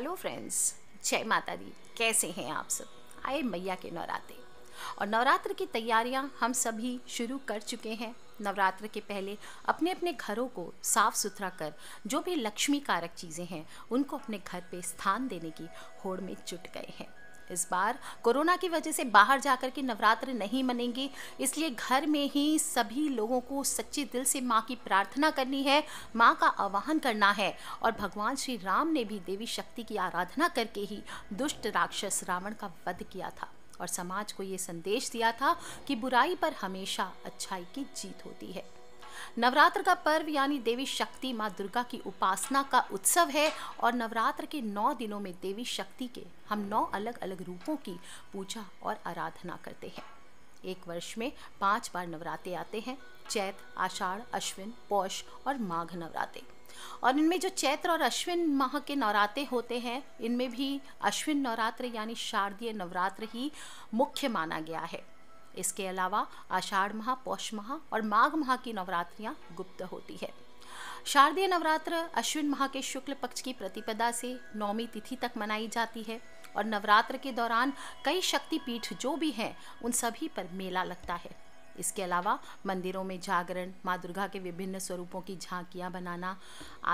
hello friends जय माता दी कैसे हैं आप सब आए मैया के नवरात्रे और नवरात्र की तैयारियां हम सभी शुरू कर चुके हैं नवरात्र के पहले अपने अपने घरों को साफ सुथरा कर जो भी लक्ष्मी कारक चीज़ें हैं उनको अपने घर पे स्थान देने की होड़ में जुट गए हैं इस बार कोरोना की वजह से बाहर जाकर के नवरात्र नहीं मनेंगे इसलिए घर में ही सभी लोगों को सच्चे दिल से माँ की प्रार्थना करनी है माँ का आवाहन करना है और भगवान श्री राम ने भी देवी शक्ति की आराधना करके ही दुष्ट राक्षस रावण का वध किया था और समाज को ये संदेश दिया था कि बुराई पर हमेशा अच्छाई की जीत होती है नवरात्र का पर्व यानी देवी शक्ति माँ दुर्गा की उपासना का उत्सव है और नवरात्र के नौ दिनों में देवी शक्ति के हम नौ अलग अलग रूपों की पूजा और आराधना करते हैं एक वर्ष में पांच बार नवरात्रे आते हैं चैत आषाढ़ अश्विन पौष और माघ नवरात्रे और इनमें जो चैत्र और अश्विन माह के नवरात्रे होते हैं इनमें भी अश्विन नवरात्र यानी शारदीय नवरात्र ही मुख्य माना गया है इसके अलावा आषाढ़ माह पौष माह और माघ माह की नवरात्रियाँ गुप्त होती है शारदीय नवरात्र अश्विन माह के शुक्ल पक्ष की प्रतिपदा से नौमी तिथि तक मनाई जाती है और नवरात्र के दौरान कई शक्तिपीठ जो भी हैं उन सभी पर मेला लगता है इसके अलावा मंदिरों में जागरण माँ दुर्गा के विभिन्न स्वरूपों की झांकियाँ बनाना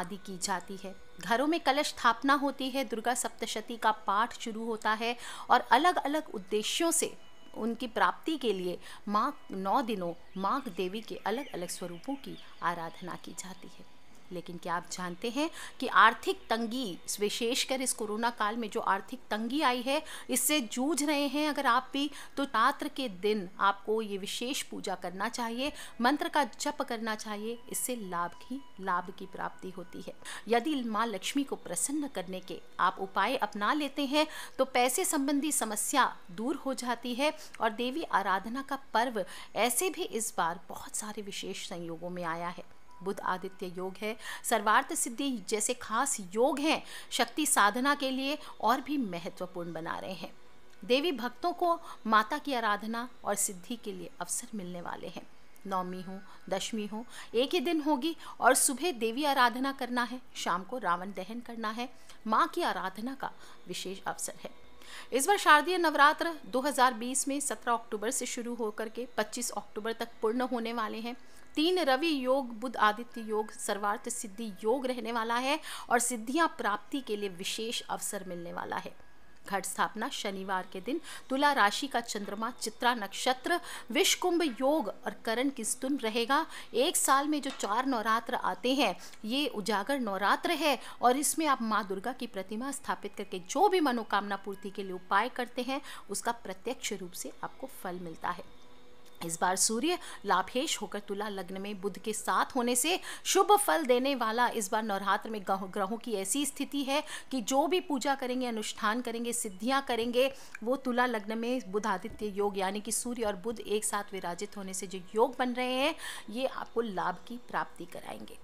आदि की जाती है घरों में कलश स्थापना होती है दुर्गा सप्तशती का पाठ शुरू होता है और अलग अलग उद्देश्यों से उनकी प्राप्ति के लिए माँ नौ दिनों माँ देवी के अलग अलग स्वरूपों की आराधना की जाती है लेकिन क्या आप जानते हैं कि आर्थिक तंगी विशेषकर इस कोरोना काल में जो आर्थिक तंगी आई है इससे जूझ रहे हैं अगर आप भी तो रात्र के दिन आपको ये विशेष पूजा करना चाहिए मंत्र का जप करना चाहिए इससे लाभ ही लाभ की प्राप्ति होती है यदि माँ लक्ष्मी को प्रसन्न करने के आप उपाय अपना लेते हैं तो पैसे संबंधी समस्या दूर हो जाती है और देवी आराधना का पर्व ऐसे भी इस बार बहुत सारे विशेष संयोगों में आया है बुध आदित्य योग है सर्वार्थ सिद्धि जैसे खास योग हैं शक्ति साधना के लिए और भी महत्वपूर्ण बना रहे हैं देवी भक्तों को माता की आराधना और सिद्धि के लिए अवसर मिलने वाले हैं नौमी हो दशमी हो एक ही दिन होगी और सुबह देवी आराधना करना है शाम को रावण दहन करना है माँ की आराधना का विशेष अवसर है इस बार शारदीय नवरात्र 2020 में 17 अक्टूबर से शुरू होकर के 25 अक्टूबर तक पूर्ण होने वाले हैं तीन रवि योग बुद्ध आदित्य योग सर्वार्थ सिद्धि योग रहने वाला है और सिद्धियां प्राप्ति के लिए विशेष अवसर मिलने वाला है घट स्थापना शनिवार के दिन तुला राशि का चंद्रमा चित्रा नक्षत्र कुंभ योग और करण की स्तुन रहेगा एक साल में जो चार नवरात्र आते हैं ये उजागर नवरात्र है और इसमें आप माँ दुर्गा की प्रतिमा स्थापित करके जो भी मनोकामना पूर्ति के लिए उपाय करते हैं उसका प्रत्यक्ष रूप से आपको फल मिलता है इस बार सूर्य लाभेश होकर तुला लग्न में बुध के साथ होने से शुभ फल देने वाला इस बार नवरात्र में ग्रहों की ऐसी स्थिति है कि जो भी पूजा करेंगे अनुष्ठान करेंगे सिद्धियां करेंगे वो तुला लग्न में बुध आदित्य योग यानी कि सूर्य और बुध एक साथ विराजित होने से जो योग बन रहे हैं ये आपको लाभ की प्राप्ति कराएंगे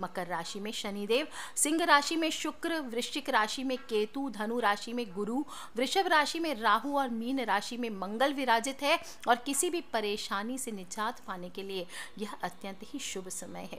मकर राशि में शनिदेव सिंह राशि में शुक्र वृश्चिक राशि में केतु धनु राशि में गुरु वृषभ राशि में राहु और मीन राशि में मंगल विराजित है और किसी भी परेशानी से निजात पाने के लिए यह अत्यंत ही शुभ समय है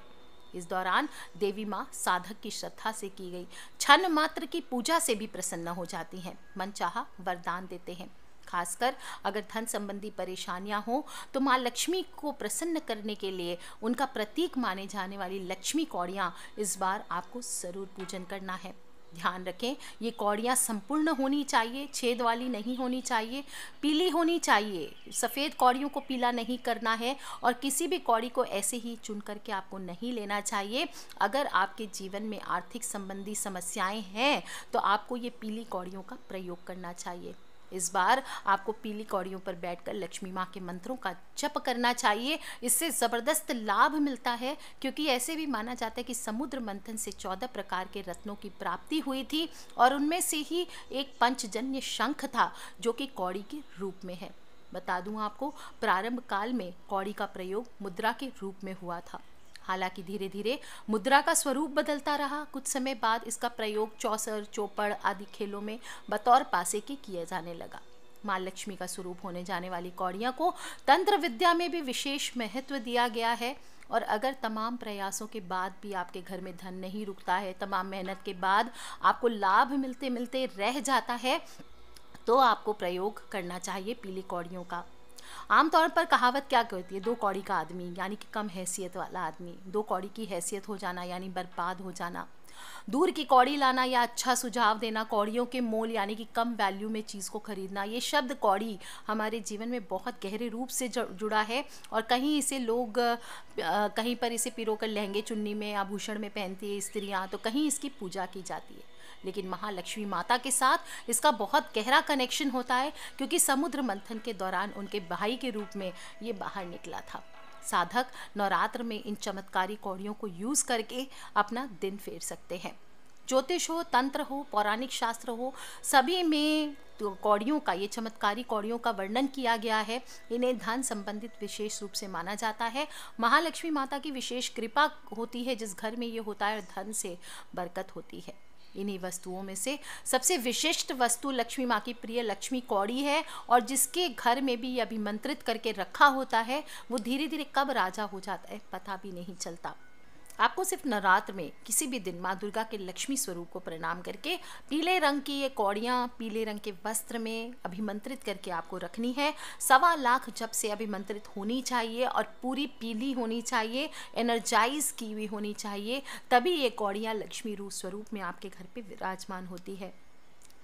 इस दौरान देवी माँ साधक की श्रद्धा से की गई क्षण मात्र की पूजा से भी प्रसन्न हो जाती हैं मन चाह वरदान देते हैं खासकर अगर धन संबंधी परेशानियां हों तो माँ लक्ष्मी को प्रसन्न करने के लिए उनका प्रतीक माने जाने वाली लक्ष्मी कौड़ियाँ इस बार आपको ज़रूर पूजन करना है ध्यान रखें ये कौड़ियाँ संपूर्ण होनी चाहिए छेद वाली नहीं होनी चाहिए पीली होनी चाहिए सफ़ेद कौड़ियों को पीला नहीं करना है और किसी भी कौड़ी को ऐसे ही चुन करके आपको नहीं लेना चाहिए अगर आपके जीवन में आर्थिक संबंधी समस्याएं हैं तो आपको ये पीली कौड़ियों का प्रयोग करना चाहिए इस बार आपको पीली कौड़ियों पर बैठकर लक्ष्मी माँ के मंत्रों का जप करना चाहिए इससे ज़बरदस्त लाभ मिलता है क्योंकि ऐसे भी माना जाता है कि समुद्र मंथन से चौदह प्रकार के रत्नों की प्राप्ति हुई थी और उनमें से ही एक पंचजन्य शंख था जो कि कौड़ी के रूप में है बता दूं आपको प्रारंभ काल में कौड़ी का प्रयोग मुद्रा के रूप में हुआ था हालांकि धीरे धीरे मुद्रा का स्वरूप बदलता रहा कुछ समय बाद इसका प्रयोग चौसर चौपड़ आदि खेलों में बतौर पासे के किया जाने लगा माँ लक्ष्मी का स्वरूप होने जाने वाली कौड़ियाँ को तंत्र विद्या में भी विशेष महत्व दिया गया है और अगर तमाम प्रयासों के बाद भी आपके घर में धन नहीं रुकता है तमाम मेहनत के बाद आपको लाभ मिलते मिलते रह जाता है तो आपको प्रयोग करना चाहिए पीली कौड़ियों का आमतौर पर कहावत क्या कहती है दो कौड़ी का आदमी यानी कि कम हैसियत वाला आदमी दो कौड़ी की हैसियत हो जाना यानी बर्बाद हो जाना दूर की कौड़ी लाना या अच्छा सुझाव देना कौड़ियों के मोल यानी कि कम वैल्यू में चीज़ को खरीदना ये शब्द कौड़ी हमारे जीवन में बहुत गहरे रूप से जुड़ा है और कहीं इसे लोग कहीं पर इसे पिरो कर लहंगे चुन्नी में आभूषण में पहनती है स्त्रियाँ तो कहीं इसकी पूजा की जाती है लेकिन महालक्ष्मी माता के साथ इसका बहुत गहरा कनेक्शन होता है क्योंकि समुद्र मंथन के दौरान उनके भाई के रूप में ये बाहर निकला था साधक नवरात्र में इन चमत्कारी कौड़ियों को यूज़ करके अपना दिन फेर सकते हैं ज्योतिष हो तंत्र हो पौराणिक शास्त्र हो सभी में तो कौड़ियों का ये चमत्कारी कौड़ियों का वर्णन किया गया है इन्हें धन संबंधित विशेष रूप से माना जाता है महालक्ष्मी माता की विशेष कृपा होती है जिस घर में ये होता है धन से बरकत होती है इन्हीं वस्तुओं में से सबसे विशिष्ट वस्तु लक्ष्मी माँ की प्रिय लक्ष्मी कौड़ी है और जिसके घर में भी अभिमंत्रित करके रखा होता है वो धीरे धीरे कब राजा हो जाता है पता भी नहीं चलता आपको सिर्फ नवरात्र में किसी भी दिन माँ दुर्गा के लक्ष्मी स्वरूप को प्रणाम करके पीले रंग की ये कौड़ियाँ पीले रंग के वस्त्र में अभिमंत्रित करके आपको रखनी है सवा लाख जब से अभिमंत्रित होनी चाहिए और पूरी पीली होनी चाहिए एनर्जाइज की हुई होनी चाहिए तभी ये कौड़ियाँ लक्ष्मी रूप स्वरूप में आपके घर पर विराजमान होती है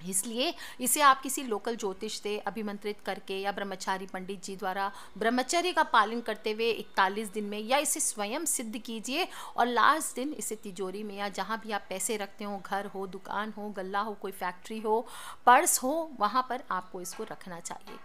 इसलिए इसे आप किसी लोकल ज्योतिष से अभिमंत्रित करके या ब्रह्मचारी पंडित जी द्वारा ब्रह्मचर्य का पालन करते हुए इकतालीस दिन में या इसे स्वयं सिद्ध कीजिए और लास्ट दिन इसे तिजोरी में या जहाँ भी आप पैसे रखते हो घर हो दुकान हो गल्ला हो कोई फैक्ट्री हो पर्स हो वहाँ पर आपको इसको रखना चाहिए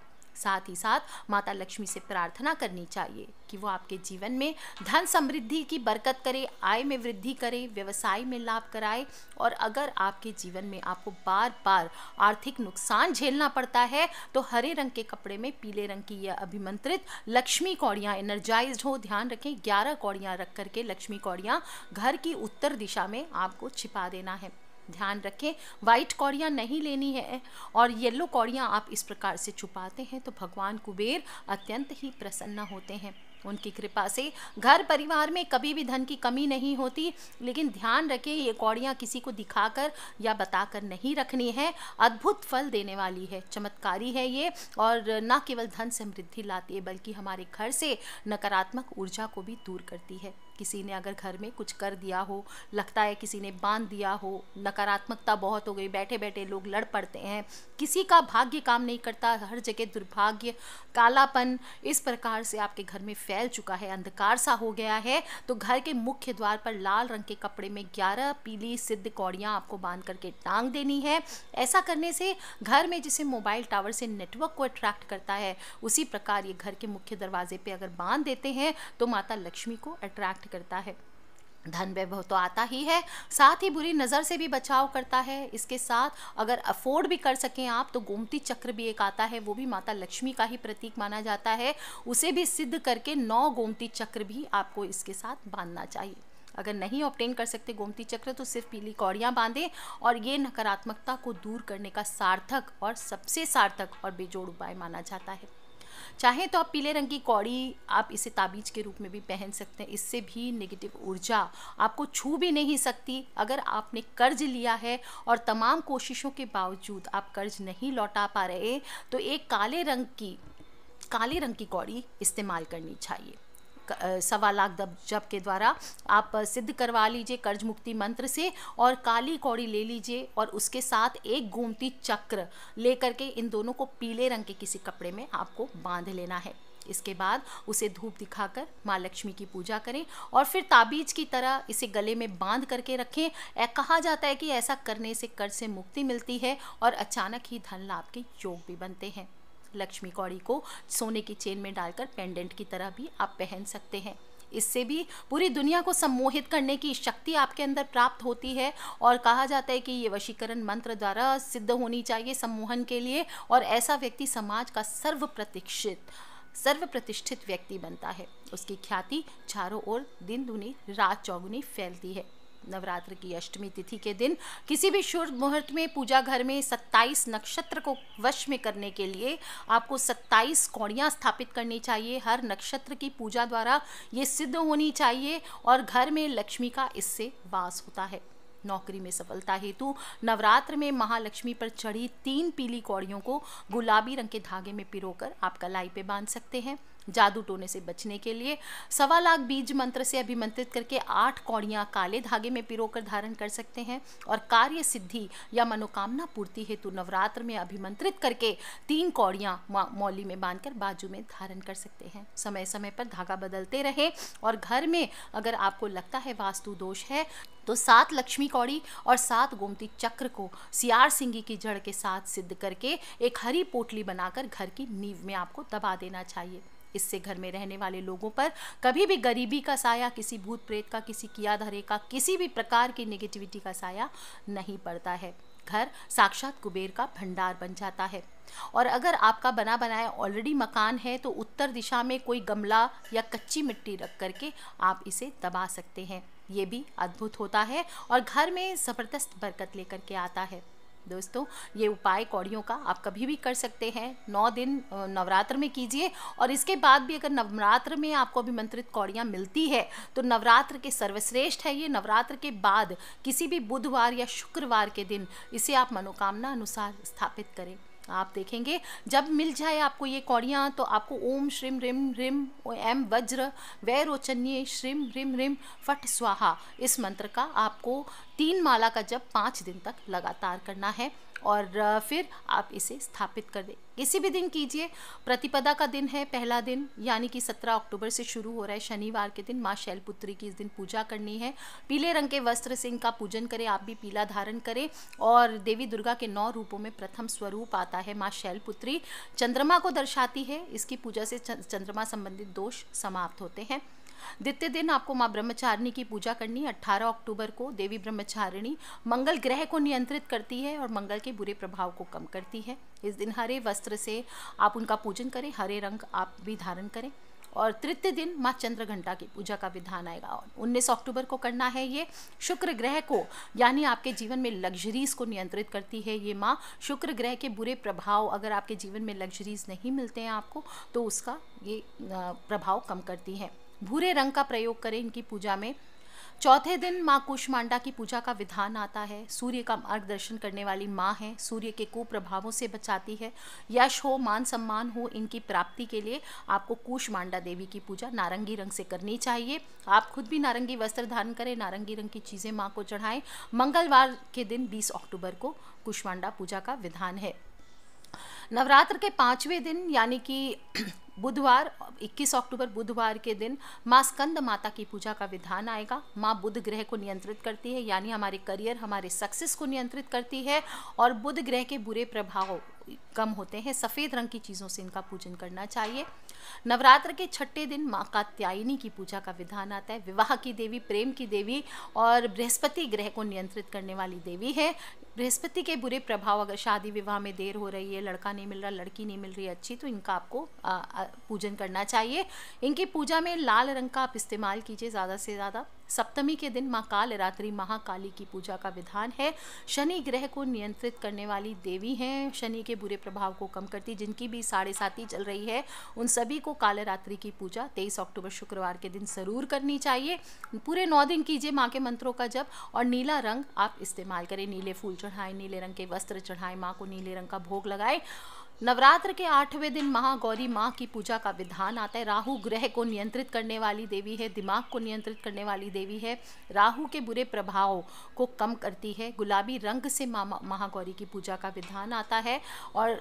साथ ही साथ माता लक्ष्मी से प्रार्थना करनी चाहिए कि वो आपके जीवन में धन समृद्धि की बरकत करे आय में वृद्धि करे व्यवसाय में लाभ कराए और अगर आपके जीवन में आपको बार बार आर्थिक नुकसान झेलना पड़ता है तो हरे रंग के कपड़े में पीले रंग की यह अभिमंत्रित लक्ष्मी कौड़ियाँ एनर्जाइज हो ध्यान रखें ग्यारह कौड़ियाँ रख करके लक्ष्मी कौड़ियाँ घर की उत्तर दिशा में आपको छिपा देना है ध्यान रखें वाइट कौड़ियाँ नहीं लेनी है और येलो कौड़ियाँ आप इस प्रकार से छुपाते हैं तो भगवान कुबेर अत्यंत ही प्रसन्न होते हैं उनकी कृपा से घर परिवार में कभी भी धन की कमी नहीं होती लेकिन ध्यान रखें ये कौड़ियाँ किसी को दिखाकर या बताकर नहीं रखनी है अद्भुत फल देने वाली है चमत्कारी है ये और न केवल धन समृद्धि लाती है बल्कि हमारे घर से नकारात्मक ऊर्जा को भी दूर करती है किसी ने अगर घर में कुछ कर दिया हो लगता है किसी ने बांध दिया हो नकारात्मकता बहुत हो गई बैठे बैठे लोग लड़ पड़ते हैं किसी का भाग्य काम नहीं करता हर जगह दुर्भाग्य कालापन इस प्रकार से आपके घर में फैल चुका है अंधकार सा हो गया है तो घर के मुख्य द्वार पर लाल रंग के कपड़े में ग्यारह पीली सिद्ध कौड़ियाँ आपको बांध करके टांग देनी है ऐसा करने से घर में जिसे मोबाइल टावर से नेटवर्क को अट्रैक्ट करता है उसी प्रकार ये घर के मुख्य दरवाजे पर अगर बांध देते हैं तो माता लक्ष्मी को अट्रैक्ट प्राप्त करता है धन वैभव तो आता ही है साथ ही बुरी नज़र से भी बचाव करता है इसके साथ अगर अफोर्ड भी कर सकें आप तो गोमती चक्र भी एक आता है वो भी माता लक्ष्मी का ही प्रतीक माना जाता है उसे भी सिद्ध करके नौ गोमती चक्र भी आपको इसके साथ बांधना चाहिए अगर नहीं ऑप्टेन कर सकते गोमती चक्र तो सिर्फ पीली कौड़ियाँ बांधें और ये नकारात्मकता को दूर करने का सार्थक और सबसे सार्थक और बेजोड़ उपाय माना जाता है चाहे तो आप पीले रंग की कौड़ी आप इसे ताबीज के रूप में भी पहन सकते हैं इससे भी नेगेटिव ऊर्जा आपको छू भी नहीं सकती अगर आपने कर्ज लिया है और तमाम कोशिशों के बावजूद आप कर्ज नहीं लौटा पा रहे तो एक काले रंग की काले रंग की कौड़ी इस्तेमाल करनी चाहिए सवा लाख जप के द्वारा आप सिद्ध करवा लीजिए कर्ज मुक्ति मंत्र से और काली कौड़ी ले लीजिए और उसके साथ एक गोमती चक्र लेकर के इन दोनों को पीले रंग के किसी कपड़े में आपको बांध लेना है इसके बाद उसे धूप दिखाकर माँ लक्ष्मी की पूजा करें और फिर ताबीज की तरह इसे गले में बांध करके रखें कहा जाता है कि ऐसा करने से कर्ज से मुक्ति मिलती है और अचानक ही धन लाभ के योग भी बनते हैं लक्ष्मी कौड़ी को सोने की चेन में डालकर पेंडेंट की तरह भी आप पहन सकते हैं इससे भी पूरी दुनिया को सम्मोहित करने की शक्ति आपके अंदर प्राप्त होती है और कहा जाता है कि ये वशीकरण मंत्र द्वारा सिद्ध होनी चाहिए सम्मोहन के लिए और ऐसा व्यक्ति समाज का सर्व प्रतिष्ठित सर्व प्रतिष्ठित व्यक्ति बनता है उसकी ख्याति चारों ओर दिन दुनी रात चौगुनी फैलती है नवरात्र की अष्टमी तिथि के दिन किसी भी शुभ मुहूर्त में पूजा घर में 27 नक्षत्र को वश में करने के लिए आपको 27 कौड़ियाँ स्थापित करनी चाहिए हर नक्षत्र की पूजा द्वारा ये सिद्ध होनी चाहिए और घर में लक्ष्मी का इससे वास होता है नौकरी में सफलता हेतु नवरात्र में महालक्ष्मी पर चढ़ी तीन पीली कौड़ियों को गुलाबी रंग के धागे में पिरोकर आप कलाई पे बांध सकते हैं जादू टोने से बचने के लिए सवा लाख बीज मंत्र से अभिमंत्रित करके आठ कौड़ियाँ काले धागे में पिरोकर धारण कर सकते हैं और कार्य सिद्धि या मनोकामना पूर्ति हेतु नवरात्र में अभिमंत्रित करके तीन कौड़ियाँ मौली में बांधकर बाजू में धारण कर सकते हैं समय समय पर धागा बदलते रहें और घर में अगर आपको लगता है वास्तु दोष है तो सात लक्ष्मी कौड़ी और सात गोमती चक्र को सियार सिंगी की जड़ के साथ सिद्ध करके एक हरी पोटली बनाकर घर की नींव में आपको दबा देना चाहिए इससे घर में रहने वाले लोगों पर कभी भी गरीबी का साया किसी भूत प्रेत का किसी किया धरे का किसी भी प्रकार की निगेटिविटी का साया नहीं पड़ता है घर साक्षात कुबेर का भंडार बन जाता है और अगर आपका बना बनाया ऑलरेडी मकान है तो उत्तर दिशा में कोई गमला या कच्ची मिट्टी रख करके आप इसे दबा सकते हैं ये भी अद्भुत होता है और घर में ज़बरदस्त बरकत लेकर के आता है दोस्तों ये उपाय कौड़ियों का आप कभी भी कर सकते हैं नौ दिन नवरात्र में कीजिए और इसके बाद भी अगर नवरात्र में आपको अभिमंत्रित कौड़ियाँ मिलती है तो नवरात्र के सर्वश्रेष्ठ है ये नवरात्र के बाद किसी भी बुधवार या शुक्रवार के दिन इसे आप मनोकामना अनुसार स्थापित करें आप देखेंगे जब मिल जाए आपको ये कौड़ियाँ तो आपको ओम श्रीम रिम रिम एम वज्र रोचन्य श्रीम रिम रिम फट स्वाहा इस मंत्र का आपको तीन माला का जब पाँच दिन तक लगातार करना है और फिर आप इसे स्थापित कर दें किसी भी दिन कीजिए प्रतिपदा का दिन है पहला दिन यानी कि 17 अक्टूबर से शुरू हो रहा है शनिवार के दिन माँ शैलपुत्री की इस दिन पूजा करनी है पीले रंग के वस्त्र से इनका पूजन करें आप भी पीला धारण करें और देवी दुर्गा के नौ रूपों में प्रथम स्वरूप आता है माँ शैलपुत्री चंद्रमा को दर्शाती है इसकी पूजा से चंद्रमा संबंधित दोष समाप्त होते हैं द्वितीय दिन आपको माँ ब्रह्मचारिणी की पूजा करनी है 18 अक्टूबर को देवी ब्रह्मचारिणी मंगल ग्रह को नियंत्रित करती है और मंगल के बुरे प्रभाव को कम करती है इस दिन हरे वस्त्र से आप उनका पूजन करें हरे रंग आप भी धारण करें और तृतीय दिन माँ चंद्र घंटा की पूजा का विधान आएगा उन्नीस अक्टूबर को करना है ये शुक्र ग्रह को यानी आपके जीवन में लग्जरीज को नियंत्रित करती है ये माँ शुक्र ग्रह के बुरे प्रभाव अगर आपके जीवन में लग्जरीज नहीं मिलते हैं आपको तो उसका ये प्रभाव कम करती है भूरे रंग का प्रयोग करें इनकी पूजा में चौथे दिन माँ कुशमांडा की पूजा का विधान आता है सूर्य का मार्गदर्शन करने वाली माँ है सूर्य के कुप्रभावों से बचाती है यश हो मान सम्मान हो इनकी प्राप्ति के लिए आपको कुशमांडा देवी की पूजा नारंगी रंग से करनी चाहिए आप खुद भी नारंगी वस्त्र धारण करें नारंगी रंग की चीज़ें माँ को चढ़ाएं मंगलवार के दिन बीस अक्टूबर को कुशमांडा पूजा का विधान है नवरात्र के पाँचवें दिन यानी कि बुधवार 21 अक्टूबर बुधवार के दिन माँ स्कंद माता की पूजा का विधान आएगा माँ बुध ग्रह को नियंत्रित करती है यानी हमारे करियर हमारे सक्सेस को नियंत्रित करती है और बुध ग्रह के बुरे प्रभाव कम होते हैं सफ़ेद रंग की चीज़ों से इनका पूजन करना चाहिए नवरात्र के छठे दिन माँ कात्यायनी की पूजा का विधान आता है विवाह की देवी प्रेम की देवी और बृहस्पति ग्रह को नियंत्रित करने वाली देवी है बृहस्पति के बुरे प्रभाव अगर शादी विवाह में देर हो रही है लड़का नहीं मिल रहा लड़की नहीं मिल रही अच्छी तो इनका आपको पूजन करना चाहिए इनकी पूजा में लाल रंग का आप इस्तेमाल कीजिए ज़्यादा से ज़्यादा सप्तमी के दिन माँ कालरात्रि महाकाली की पूजा का विधान है शनि ग्रह को नियंत्रित करने वाली देवी हैं शनि के बुरे प्रभाव को कम करती जिनकी भी साढ़े साथी चल रही है उन सभी को कालरात्रि की पूजा तेईस अक्टूबर शुक्रवार के दिन ज़रूर करनी चाहिए पूरे नौ दिन कीजिए माँ के मंत्रों का जप और नीला रंग आप इस्तेमाल करें नीले फूल चढ़ाएं नीले रंग के वस्त्र चढ़ाएं माँ को नीले रंग का भोग लगाएं नवरात्र के आठवें दिन महागौरी माँ की पूजा का विधान आता है राहु ग्रह को नियंत्रित करने वाली देवी है दिमाग को नियंत्रित करने वाली देवी है राहु के बुरे प्रभाव को कम करती है गुलाबी रंग से माँ महागौरी की पूजा का विधान आता है और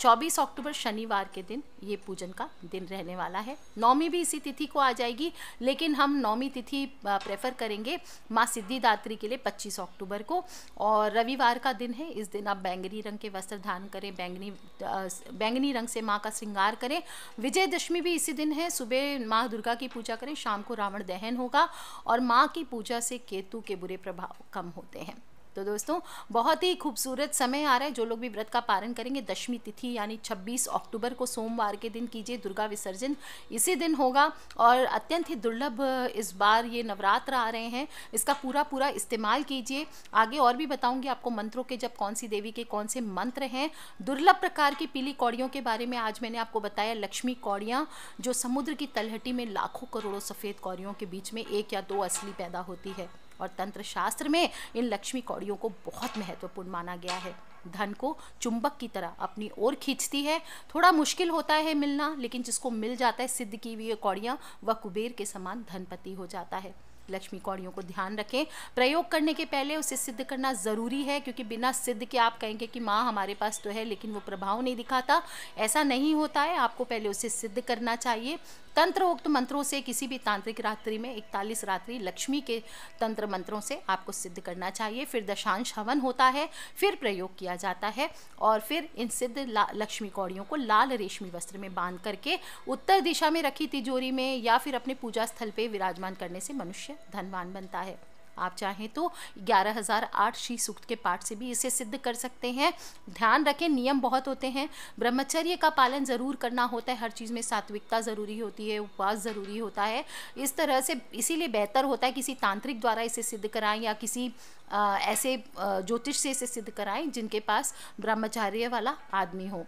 24 अक्टूबर शनिवार के दिन ये पूजन का दिन रहने वाला है नौमी भी इसी तिथि को आ जाएगी लेकिन हम नौमी तिथि प्रेफर करेंगे माँ सिद्धिदात्री के लिए 25 अक्टूबर को और रविवार का दिन है इस दिन आप बैंगनी रंग के वस्त्र धारण करें बैंगनी बैंगनी रंग से माँ का श्रृंगार करें विजयदशमी भी इसी दिन है सुबह माँ दुर्गा की पूजा करें शाम को रावण दहन होगा और माँ की पूजा से केतु के बुरे प्रभाव कम होते हैं तो दोस्तों बहुत ही खूबसूरत समय आ रहा है जो लोग भी व्रत का पालन करेंगे दशमी तिथि यानी 26 अक्टूबर को सोमवार के दिन कीजिए दुर्गा विसर्जन इसी दिन होगा और अत्यंत ही दुर्लभ इस बार ये नवरात्र आ रहे हैं इसका पूरा पूरा इस्तेमाल कीजिए आगे और भी बताऊंगी आपको मंत्रों के जब कौन सी देवी के कौन से मंत्र हैं दुर्लभ प्रकार की पीली कौड़ियों के बारे में आज मैंने आपको बताया लक्ष्मी कौड़ियाँ जो समुद्र की तलहटी में लाखों करोड़ों सफ़ेद कौड़ियों के बीच में एक या दो असली पैदा होती है और तंत्र शास्त्र में इन लक्ष्मी कौड़ियों को बहुत महत्वपूर्ण माना गया है धन को चुंबक की तरह अपनी ओर खींचती है थोड़ा मुश्किल होता है मिलना लेकिन जिसको मिल जाता है सिद्ध की हुई कौड़ियाँ वह कुबेर के समान धनपति हो जाता है लक्ष्मी कौड़ियों को ध्यान रखें प्रयोग करने के पहले उसे सिद्ध करना ज़रूरी है क्योंकि बिना सिद्ध के आप कहेंगे कि माँ हमारे पास तो है लेकिन वो प्रभाव नहीं दिखाता ऐसा नहीं होता है आपको पहले उसे सिद्ध करना चाहिए तंत्रोक्त मंत्रों से किसी भी तांत्रिक रात्रि में इकतालीस रात्रि लक्ष्मी के तंत्र मंत्रों से आपको सिद्ध करना चाहिए फिर दशांश हवन होता है फिर प्रयोग किया जाता है और फिर इन सिद्ध लक्ष्मी कौड़ियों को लाल रेशमी वस्त्र में बांध करके उत्तर दिशा में रखी तिजोरी में या फिर अपने पूजा स्थल पर विराजमान करने से मनुष्य धनवान बनता है आप चाहें तो ग्यारह हज़ार आठ श्री सूक्त के पाठ से भी इसे सिद्ध कर सकते हैं ध्यान रखें नियम बहुत होते हैं ब्रह्मचर्य का पालन ज़रूर करना होता है हर चीज़ में सात्विकता ज़रूरी होती है उपवास ज़रूरी होता है इस तरह से इसीलिए बेहतर होता है किसी तांत्रिक द्वारा इसे सिद्ध कराएं या किसी आ, ऐसे ज्योतिष से इसे सिद्ध कराएं जिनके पास ब्रह्मचार्य वाला आदमी हो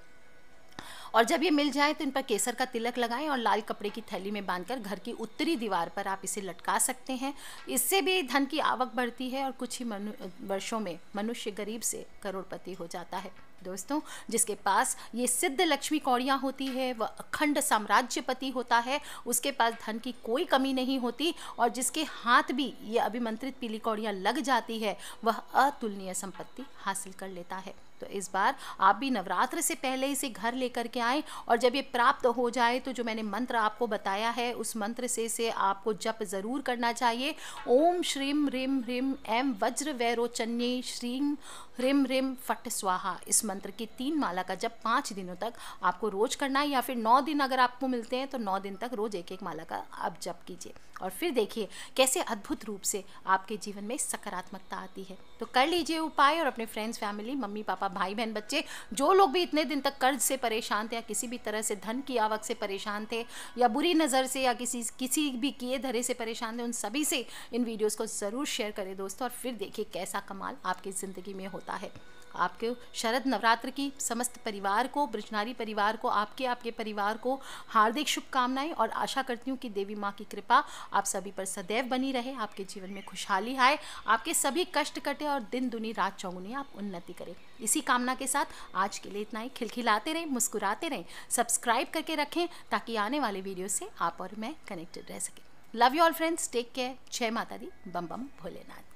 और जब ये मिल जाए तो इन पर केसर का तिलक लगाएं और लाल कपड़े की थैली में बांधकर घर की उत्तरी दीवार पर आप इसे लटका सकते हैं इससे भी धन की आवक बढ़ती है और कुछ ही वर्षों में मनुष्य गरीब से करोड़पति हो जाता है दोस्तों जिसके पास ये सिद्ध लक्ष्मी कौड़ियाँ होती है वह अखंड साम्राज्यपति होता है उसके पास धन की कोई कमी नहीं होती और जिसके हाथ भी ये अभिमंत्रित पीली कौड़ियाँ लग जाती है वह अतुलनीय संपत्ति हासिल कर लेता है तो इस बार आप भी नवरात्र से पहले इसे घर लेकर के आएँ और जब ये प्राप्त हो जाए तो जो मैंने मंत्र आपको बताया है उस मंत्र से इसे आपको जप ज़रूर करना चाहिए ओम श्रीम ह्रीम ह्रीम एम वज्र वैरोचन्य श्रीम रिम रिम फट स्वाहा इस मंत्र की तीन माला का जब पाँच दिनों तक आपको रोज करना है या फिर नौ दिन अगर आपको मिलते हैं तो नौ दिन तक रोज एक एक माला का आप जप कीजिए और फिर देखिए कैसे अद्भुत रूप से आपके जीवन में सकारात्मकता आती है तो कर लीजिए उपाय और अपने फ्रेंड्स फैमिली मम्मी पापा भाई बहन बच्चे जो लोग भी इतने दिन तक कर्ज से परेशान थे या किसी भी तरह से धन की आवक से परेशान थे या बुरी नज़र से या किसी किसी भी किए धरे से परेशान थे उन सभी से इन वीडियोज़ को ज़रूर शेयर करें दोस्तों और फिर देखिए कैसा कमाल आपकी ज़िंदगी में होता है आपके शरद नवरात्र की समस्त परिवार को ब्रजनारी परिवार को आपके आपके परिवार को हार्दिक शुभकामनाएं और आशा करती हूँ कि देवी माँ की कृपा आप सभी पर सदैव बनी रहे आपके जीवन में खुशहाली आए आपके सभी कष्ट कटे और दिन दुनी रात चौगुनी आप उन्नति करें इसी कामना के साथ आज के लिए इतना ही खिलखिलाते रहें मुस्कुराते रहें सब्सक्राइब करके रखें ताकि आने वाले वीडियो से आप और मैं कनेक्टेड रह सकें love you all friends take care Jai Mata the bomb bomb Bholenath